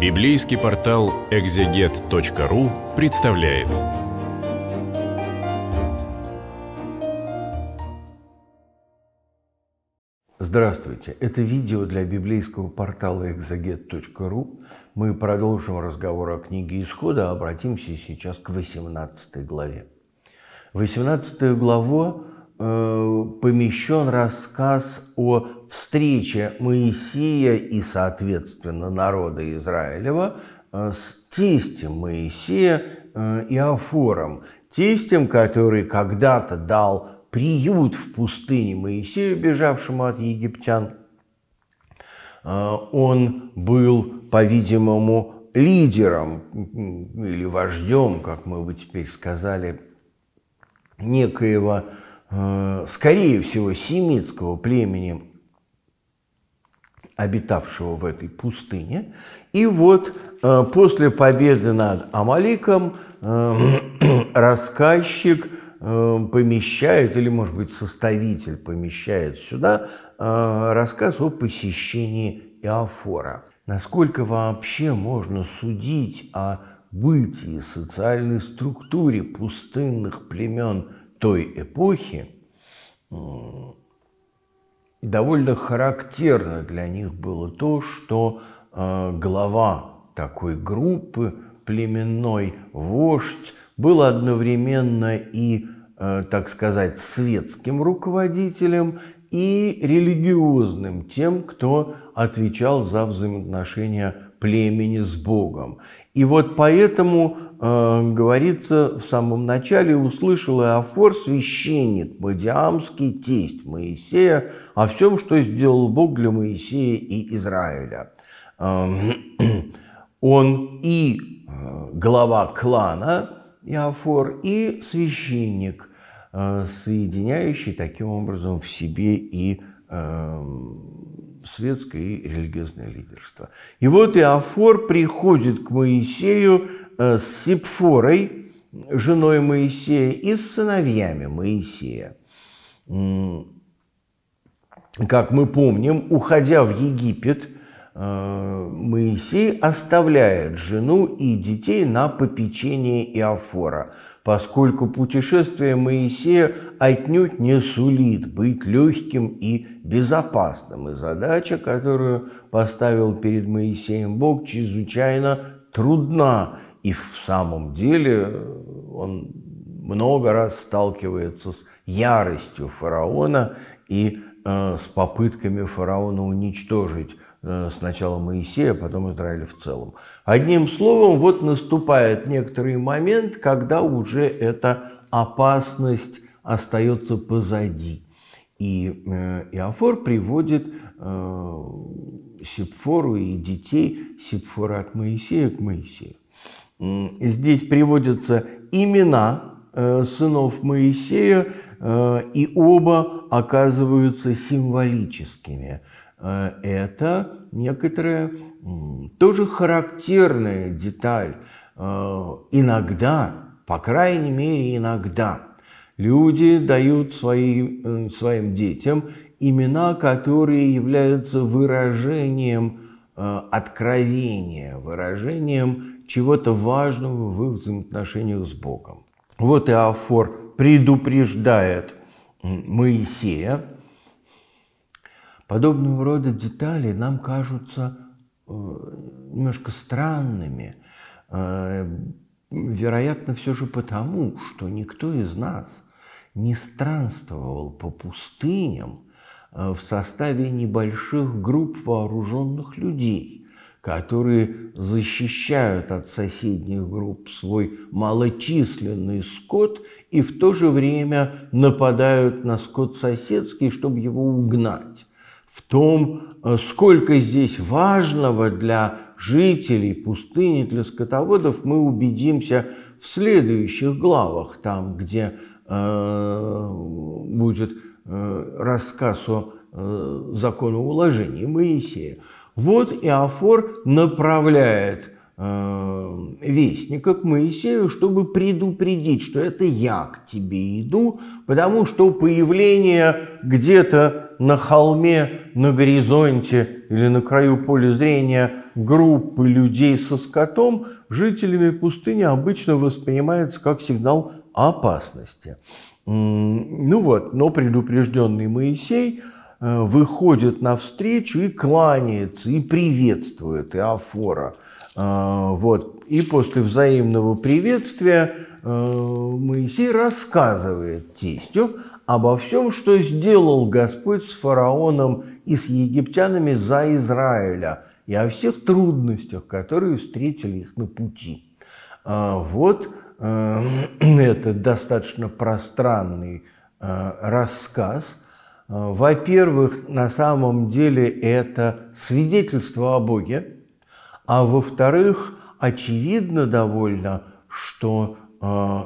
Библейский портал экзегет.ру представляет. Здравствуйте! Это видео для библейского портала экзегет.ру. Мы продолжим разговор о книге Исхода, а обратимся сейчас к 18 главе. 18 глава. Э, помещен рассказ о встрече Моисея и, соответственно, народа Израилева э, с тестем Моисея э, и Афором, тестем, который когда-то дал приют в пустыне Моисею, бежавшему от египтян. Он был, по-видимому, лидером или вождем, как мы бы теперь сказали, некоего Э, скорее всего, семитского племени, обитавшего в этой пустыне. И вот э, после победы над Амаликом э, рассказчик помещает, или, может быть, составитель помещает сюда рассказ о посещении Иофора. Насколько вообще можно судить о бытии, социальной структуре пустынных племен той эпохи довольно характерно для них было то, что э, глава такой группы, племенной вождь, был одновременно и, э, так сказать, светским руководителем, и религиозным, тем, кто отвечал за взаимоотношения племени с Богом. И вот поэтому, э, говорится в самом начале, услышал Иофор, священник, мадиамский тесть Моисея, о всем, что сделал Бог для Моисея и Израиля. Э, он и э, глава клана Иофор, и священник, э, соединяющий таким образом в себе и э, светское и религиозное лидерство. И вот Иофор приходит к Моисею э, с Сипфорой, женой Моисея, и с сыновьями Моисея. Как мы помним, уходя в Египет, э, Моисей оставляет жену и детей на попечение Иофора – поскольку путешествие Моисея отнюдь не сулит быть легким и безопасным, и задача, которую поставил перед Моисеем Бог, чрезвычайно трудна, и в самом деле э, он много раз сталкивается с яростью фараона и э, с попытками фараона уничтожить Э, сначала Моисея, а потом Израиля в целом. Одним словом, вот наступает некоторый момент, когда уже эта опасность остается позади. И э, Иофор приводит э, Сипфору и детей Сипфора от Моисея к Моисею. Здесь приводятся имена сынов Моисея, и оба оказываются символическими – а, это некоторая тоже характерная деталь. А, иногда, по крайней мере иногда, люди дают своим, э, своим детям имена, которые являются выражением э, откровения, выражением чего-то важного в их взаимоотношениях с Богом. Вот и афор предупреждает Моисея, Подобного рода детали нам кажутся э, немножко странными. Э, вероятно, все же потому, что никто из нас не странствовал по пустыням э, в составе небольших групп вооруженных людей, которые защищают от соседних групп свой малочисленный скот и в то же время нападают на скот соседский, чтобы его угнать в том, э, сколько здесь важного для жителей пустыни, для скотоводов, мы убедимся в следующих главах, там, где э, будет э, рассказ о э, законоуложении Моисея. Вот Иофор направляет э, вестника к Моисею, чтобы предупредить, что это я к тебе иду, потому что появление где-то на холме, на горизонте или на краю поля зрения группы людей со скотом жителями пустыни обычно воспринимается как сигнал опасности. Ну вот, но предупрежденный Моисей э, выходит навстречу и кланяется, и приветствует Иофора. Э, вот. И после взаимного приветствия э, Моисей рассказывает тестю обо всем, что сделал Господь с фараоном и с египтянами за Израиля, и о всех трудностях, которые встретили их на пути. А, вот э, это достаточно пространный э, рассказ. А, во-первых, на самом деле это свидетельство о Боге, а во-вторых, очевидно довольно, что э,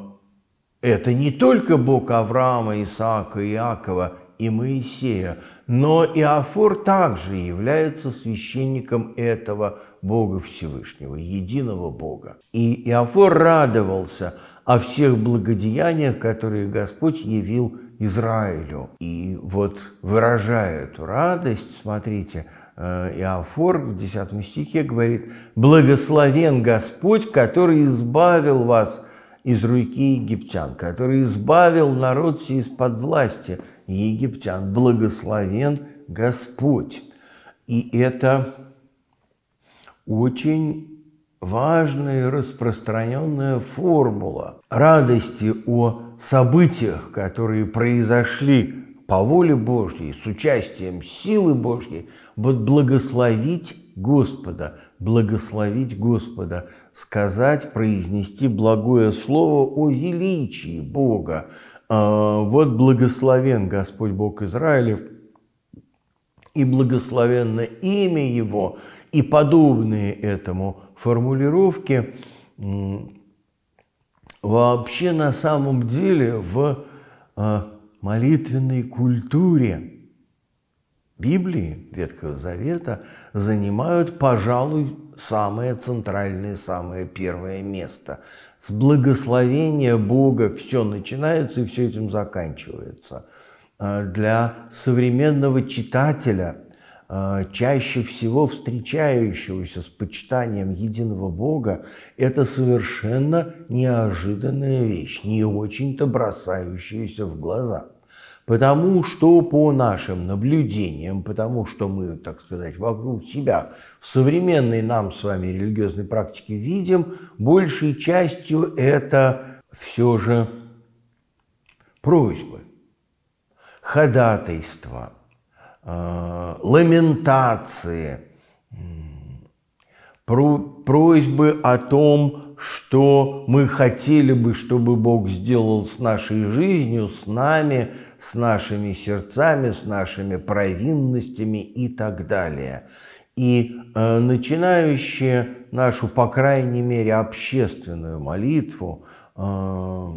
это не только Бог Авраама, Исаака, Иакова и Моисея, но и Афор также является священником этого Бога Всевышнего, единого Бога. И Иофор радовался о всех благодеяниях, которые Господь явил Израилю. И вот выражая эту радость, смотрите, э, Иофор в 10 стихе говорит, «Благословен Господь, который избавил вас из руки египтян, который избавил народ из-под власти египтян. Благословен Господь. И это очень важная и распространенная формула радости о событиях, которые произошли по воле Божьей, с участием силы Божьей, благословить Господа, благословить Господа, сказать, произнести благое слово о величии Бога. А, вот благословен Господь Бог Израилев, и благословенно имя Его, и подобные этому формулировки вообще на самом деле в а, молитвенной культуре Библии, Ветхого Завета, занимают, пожалуй, самое центральное, самое первое место. С благословения Бога все начинается и все этим заканчивается. А для современного читателя, а, чаще всего встречающегося с почитанием единого Бога, это совершенно неожиданная вещь, не очень-то бросающаяся в глаза – Потому что по нашим наблюдениям, потому что мы, так сказать, вокруг себя в современной нам с вами религиозной практике видим, большей частью это все же просьбы, ходатайства, э, ламентации – просьбы о том, что мы хотели бы, чтобы Бог сделал с нашей жизнью, с нами, с нашими сердцами, с нашими провинностями и так далее. И э, начинающие нашу, по крайней мере, общественную молитву, э,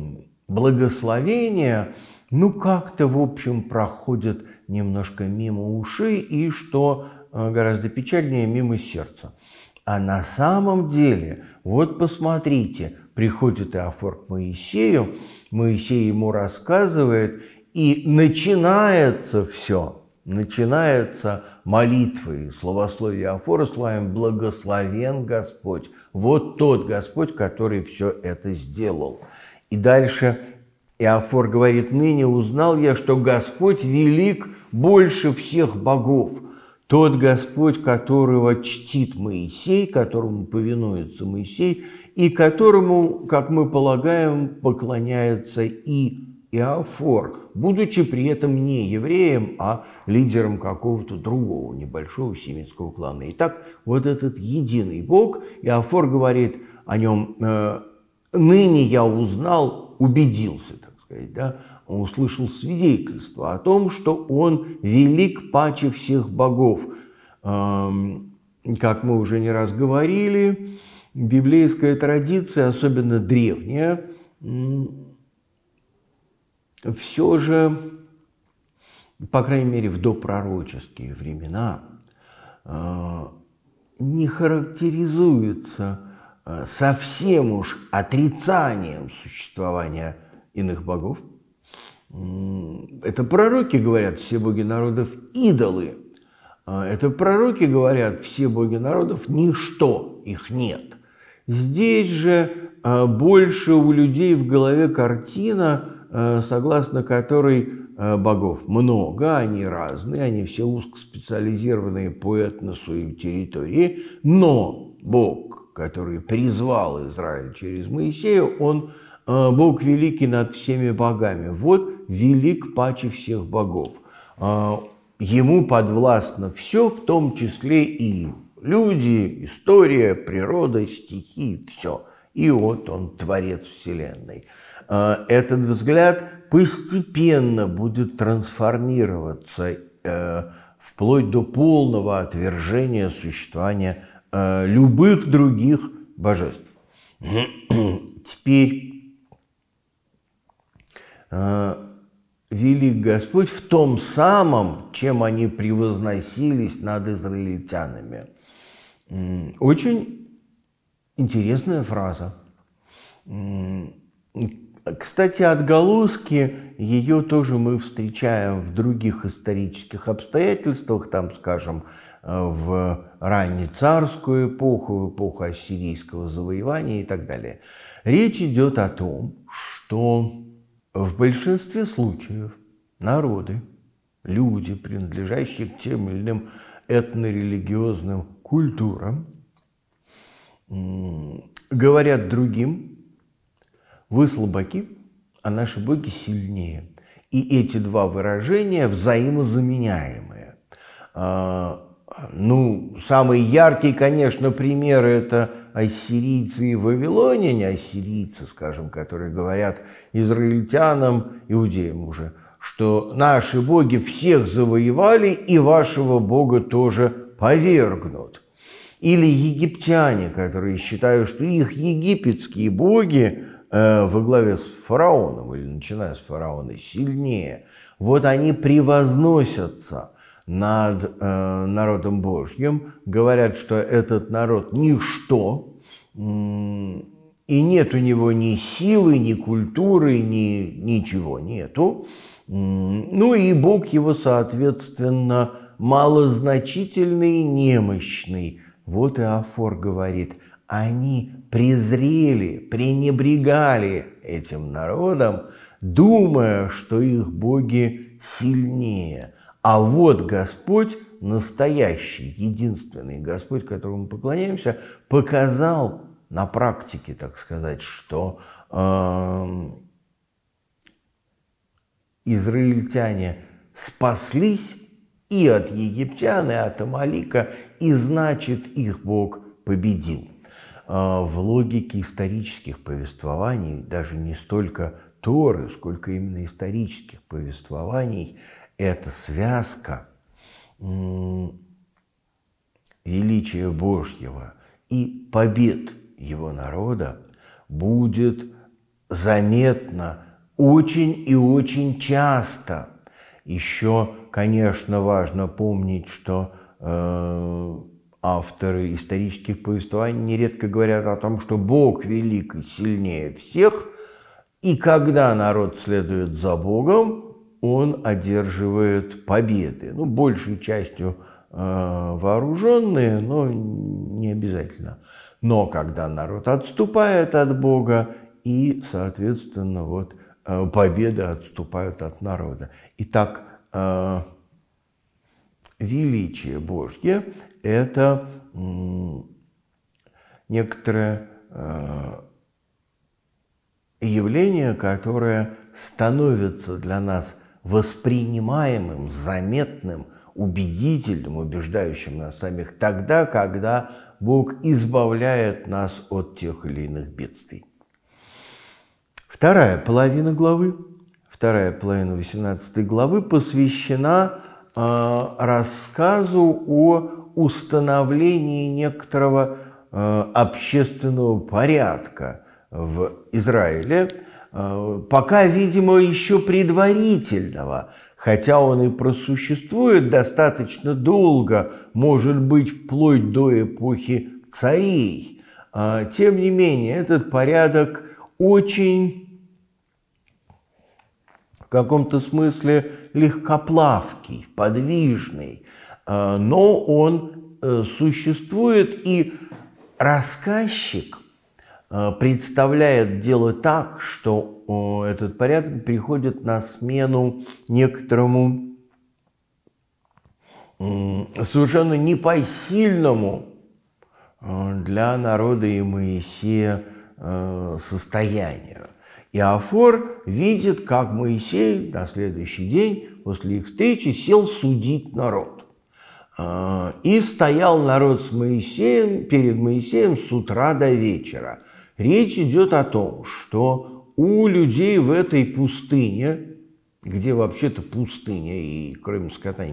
благословение, ну как-то, в общем, проходит немножко мимо ушей и, что э, гораздо печальнее, мимо сердца. А на самом деле, вот посмотрите, приходит Иофор к Моисею, Моисей ему рассказывает, и начинается все, начинается молитвы, и словословие Иофора, славим «Благословен Господь». Вот тот Господь, который все это сделал. И дальше Иофор говорит, «Ныне узнал я, что Господь велик больше всех богов». Тот Господь, которого чтит Моисей, которому повинуется Моисей, и которому, как мы полагаем, поклоняется и Иофор, будучи при этом не евреем, а лидером какого-то другого небольшого семитского клана. Итак, вот этот единый Бог, Иофор говорит о нем, э, «Ныне я узнал, убедился», так сказать, да, услышал свидетельство о том, что он велик паче всех богов. Эм, как мы уже не раз говорили, библейская традиция, особенно древняя, все же, по крайней мере, в допророческие времена, э, не характеризуется э, совсем уж отрицанием существования иных богов – это пророки говорят, все боги народов – идолы. А, это пророки говорят, все боги народов – ничто, их нет. Здесь же а, больше у людей в голове картина, а, согласно которой богов много, они разные, они все узкоспециализированные по на своей территории, но бог, который призвал Израиль через Моисея, он – Э, Бог великий над всеми богами. Вот велик паче всех богов. Э, ему подвластно все, в том числе и люди, история, природа, стихи, все. И вот он творец Вселенной. Э, этот взгляд постепенно будет трансформироваться вплоть до полного отвержения существования любых других божеств. Теперь а, велик Господь в том самом, чем они превозносились над израильтянами. Очень интересная фраза. Кстати, отголоски ее тоже мы встречаем в других исторических обстоятельствах, там, скажем, э, в раннецарскую эпоху, в эпоху ассирийского завоевания и так далее. Речь идет о том, что в большинстве случаев народы, люди, принадлежащие к тем или иным этно-религиозным культурам, говорят другим, вы слабаки, а наши боги сильнее. И эти два выражения взаимозаменяемые. А, ну, самый яркий, конечно, пример – это ассирийцы и вавилоняне, ассирийцы, скажем, которые говорят израильтянам, иудеям уже, что наши боги всех завоевали и вашего бога тоже повергнут. Или египтяне, которые считают, что их египетские боги э, во главе с фараоном или начиная с фараона сильнее. Вот они превозносятся – над э, народом Божьим, говорят, что этот народ ничто, и нет у него ни силы, ни культуры, ни, ничего нету. Ну и Бог его, соответственно, малозначительный и немощный. Вот и Афор говорит, они презрели, пренебрегали этим народом, думая, что их боги сильнее – а вот Господь, настоящий, единственный Господь, которому мы поклоняемся, показал на практике, так сказать, что э, израильтяне спаслись и от египтян, и от Амалика, и значит их Бог победил. Э, в логике исторических повествований, даже не столько Торы, сколько именно исторических повествований, эта связка величия Божьего и побед его народа будет заметна очень и очень часто. Еще, конечно, важно помнить, что э, авторы исторических повествований нередко говорят о том, что Бог велик и сильнее всех, и когда народ следует за Богом, он одерживает победы. Ну, большей частью э, вооруженные, но не обязательно. Но когда народ отступает от Бога, и, соответственно, вот э, победы отступают от народа. Итак, э, величие Божье – это некоторое э, явление, которое становится для нас воспринимаемым, заметным, убедительным, убеждающим нас самих тогда, когда Бог избавляет нас от тех или иных бедствий. Вторая половина главы, вторая половина 18 главы посвящена э, рассказу о установлении некоторого э, общественного порядка в Израиле – Э, пока, видимо, еще предварительного, хотя он и просуществует достаточно долго, может быть, вплоть до эпохи царей. А, тем не менее, этот порядок очень в каком-то смысле легкоплавкий, подвижный, э, но он э, существует, и рассказчик Э, представляет дело так, что э, этот порядок приходит на смену некоторому совершенно непосильному э, для народа и Моисея состоянию. И Афор видит, как Моисей на следующий день после их встречи сел судить народ. И стоял народ с Моисеем, перед Моисеем с утра до вечера – Речь идет о том, что у людей в этой пустыне, где вообще-то пустыня, и кроме скота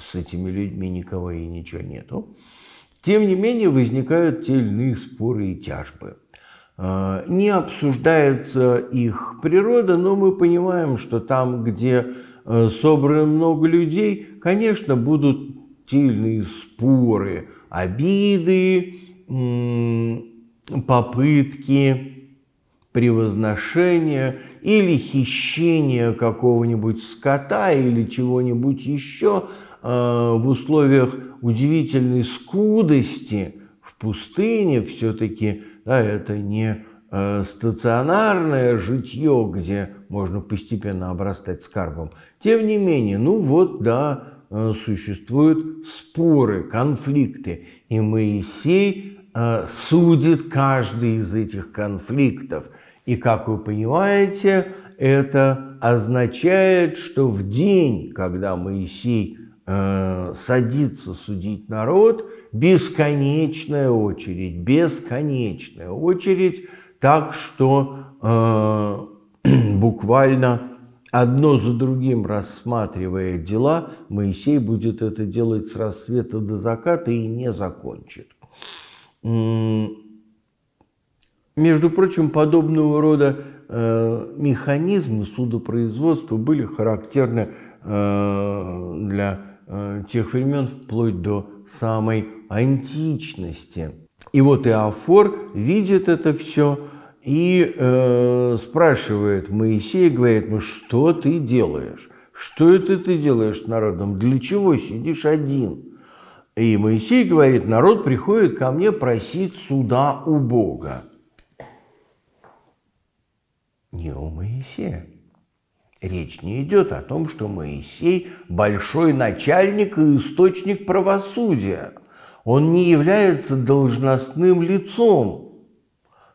с этими людьми никого и ничего нету, тем не менее возникают те или иные споры и тяжбы. А, не обсуждается их природа, но мы понимаем, что там, где э, собрано много людей, конечно, будут те или иные споры, обиды, попытки превозношения или хищения какого-нибудь скота или чего-нибудь еще э, в условиях удивительной скудости в пустыне все-таки да, это не э, стационарное житье, где можно постепенно обрастать скарбом. Тем не менее, ну вот, да, э, существуют споры, конфликты. И Моисей Э, судит каждый из этих конфликтов. И, как вы понимаете, это означает, что в день, когда Моисей э, садится судить народ, бесконечная очередь, бесконечная очередь, так что э, буквально одно за другим рассматривая дела, Моисей будет это делать с рассвета до заката и не закончит. Между прочим, подобного рода э, механизмы судопроизводства были характерны э, для э, тех времен вплоть до самой античности. И вот Иофор видит это все и э, спрашивает Моисея, говорит, ну что ты делаешь? Что это ты делаешь народом? Для чего сидишь один? И Моисей говорит, народ приходит ко мне просить суда у Бога. Не у Моисея. Речь не идет о том, что Моисей – большой начальник и источник правосудия. Он не является должностным лицом.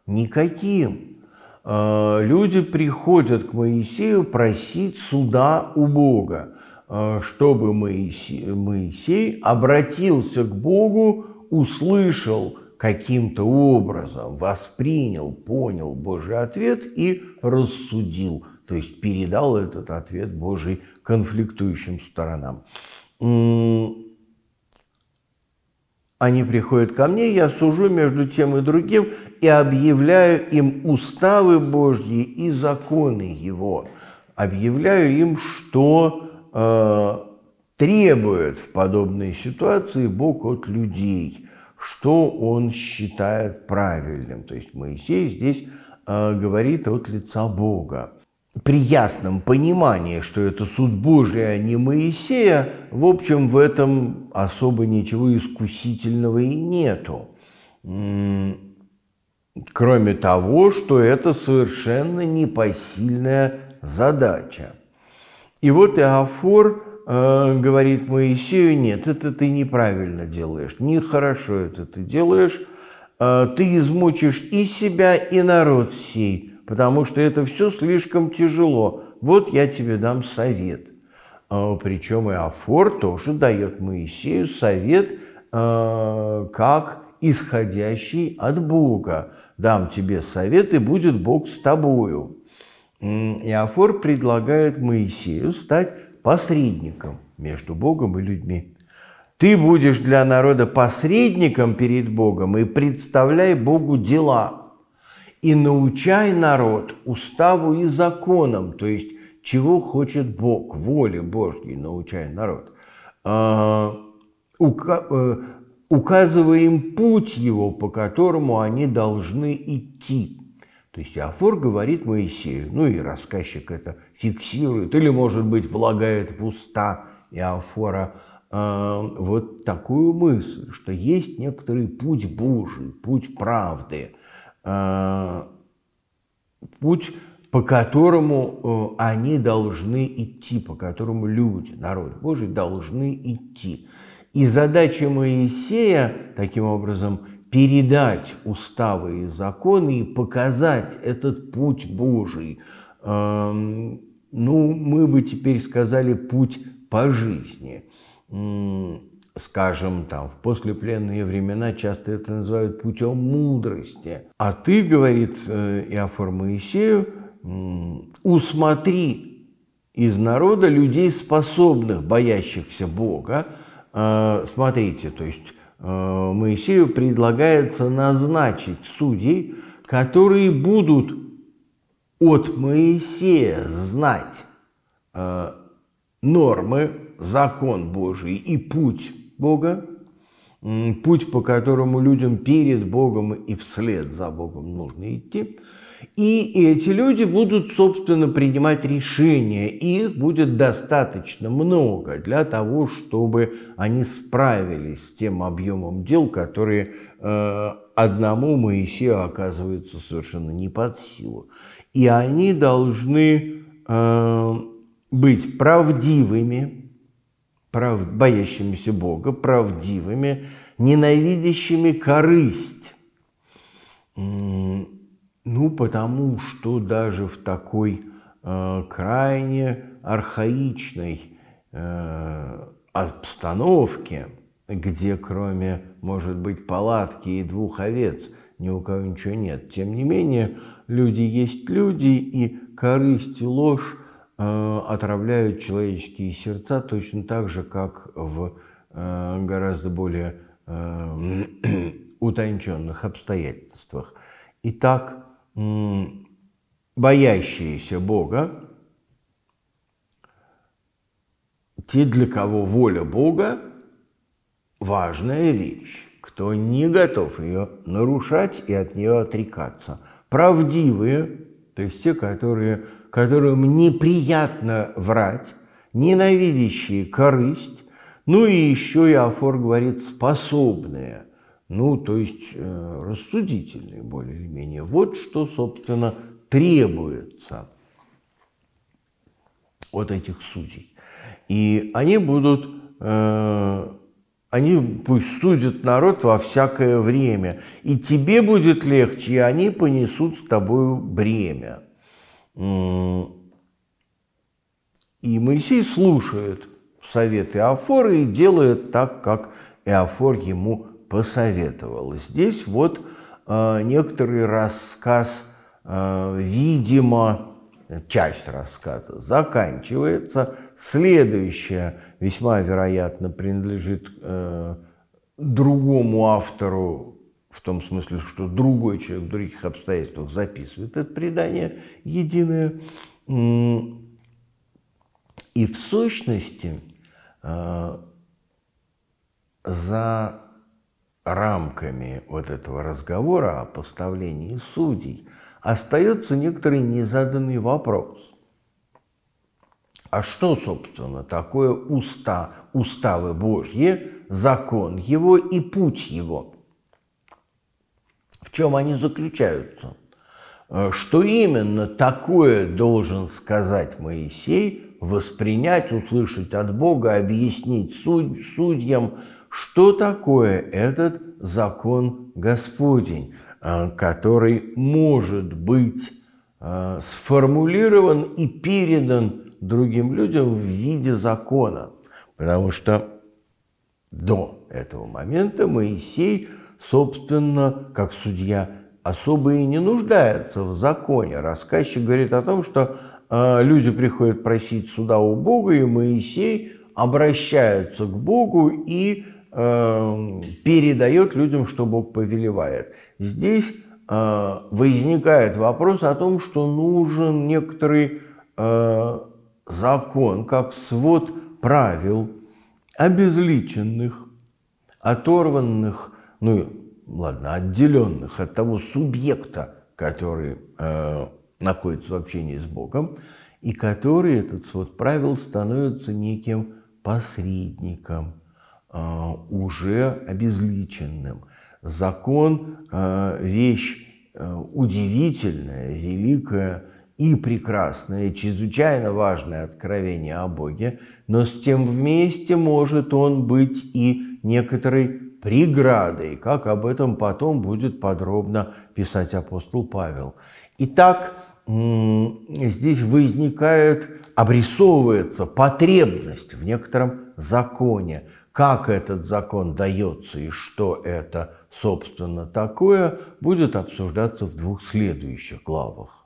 Никаким. А, люди приходят к Моисею просить суда у Бога. А, чтобы Моисей обратился к Богу, услышал каким-то образом, воспринял, понял Божий ответ и рассудил, то есть передал этот ответ Божий конфликтующим сторонам. Они приходят ко мне, я сужу между тем и другим и объявляю им уставы Божьи и законы Его. Объявляю им, что Э, требует в подобной ситуации Бог от людей, что он считает правильным. То есть Моисей здесь э, говорит от лица Бога. При ясном понимании, что это суд Божий, а не Моисея, в общем, в этом особо ничего искусительного и нету. Кроме того, что это совершенно непосильная задача – и вот Иофор э, говорит Моисею, нет, это ты неправильно делаешь, нехорошо это ты делаешь, э, ты измучишь и себя, и народ сей, потому что это все слишком тяжело. Вот я тебе дам совет. Э, причем Иофор тоже дает Моисею совет, как исходящий от Бога. Дам тебе совет, и будет Бог с тобою. Иофор предлагает Моисею стать посредником между Богом и людьми. Ты будешь для народа посредником перед Богом и представляй Богу дела. И научай народ уставу и законам, то есть чего хочет Бог, воле Божьей научай народ. А, э, Указывая им путь его, по которому они должны идти. То есть Афор говорит Моисею, ну и рассказчик это фиксирует, или, может быть, влагает в уста Иофора э, вот такую мысль, что есть некоторый путь Божий, путь правды, э, путь, по которому э, они должны идти, по которому люди, народ Божий должны идти. И задача Моисея, таким образом, передать уставы и законы и показать этот путь Божий. Эм, ну, мы бы теперь сказали путь по жизни. Скажем, там, в послепленные времена часто это называют путем мудрости. А ты, говорит э, Иофор Моисею, усмотри из народа людей, способных, боящихся Бога. Э, смотрите, то есть Э, Моисею предлагается назначить судей, которые будут от Моисея знать э, нормы, закон Божий и путь Бога, путь, по которому людям перед Богом и вслед за Богом нужно идти – и эти люди будут, собственно, принимать решения. И их будет достаточно много для того, чтобы они справились с тем объемом дел, которые э, одному Моисею оказывается совершенно не под силу. И они должны э, быть правдивыми, прав, боящимися Бога, правдивыми, ненавидящими корысть ну, потому что даже в такой э, крайне архаичной э, обстановке, где кроме, может быть, палатки и двух овец ни у кого ничего нет, тем не менее, люди есть люди, и корысть и ложь э, отравляют человеческие сердца точно так же, как в э, гораздо более э, утонченных обстоятельствах. Итак, боящиеся Бога, те, для кого воля Бога – важная вещь, кто не готов ее нарушать и от нее отрекаться. Правдивые, то есть те, которые, которым неприятно врать, ненавидящие корысть, ну и еще Иофор говорит «способные» ну, то есть э, рассудительный более или менее. Вот что, собственно, требуется от этих судей. И они будут, э, они пусть судят народ во всякое время, и тебе будет легче, и они понесут с тобою бремя. И Моисей слушает советы Афоры и делает так, как Иофор ему посоветовал. Здесь вот э, некоторый рассказ, э, видимо, часть рассказа заканчивается. Следующая весьма вероятно принадлежит э, другому автору, в том смысле, что другой человек в других обстоятельствах записывает это предание единое. И в сущности э, за рамками вот этого разговора о поставлении судей остается некоторый незаданный вопрос. А что, собственно, такое уста, уставы Божьи, закон его и путь его? В чем они заключаются? Э, что именно такое должен сказать Моисей, воспринять, услышать от Бога, объяснить судь, судьям, что такое этот закон Господень, э, который может быть э, сформулирован и передан другим людям в виде закона. Потому что до этого момента Моисей, собственно, как судья, особо и не нуждается в законе. Рассказчик говорит о том, что э, люди приходят просить суда у Бога, и Моисей обращается к Богу и Э, передает людям, что Бог повелевает. Здесь э, возникает вопрос о том, что нужен некоторый э, закон, как свод правил, обезличенных, оторванных, ну ладно, отделенных от того субъекта, который э, находится в общении с Богом, и который этот свод правил становится неким посредником, Э, уже обезличенным. Закон э, – вещь э, удивительная, великая и прекрасная и чрезвычайно важное откровение о Боге, но с тем вместе может он быть и некоторой преградой, как об этом потом будет подробно писать апостол Павел. Итак, здесь возникает, обрисовывается потребность в некотором законе, как этот закон дается и что это, собственно, такое, будет обсуждаться в двух следующих главах.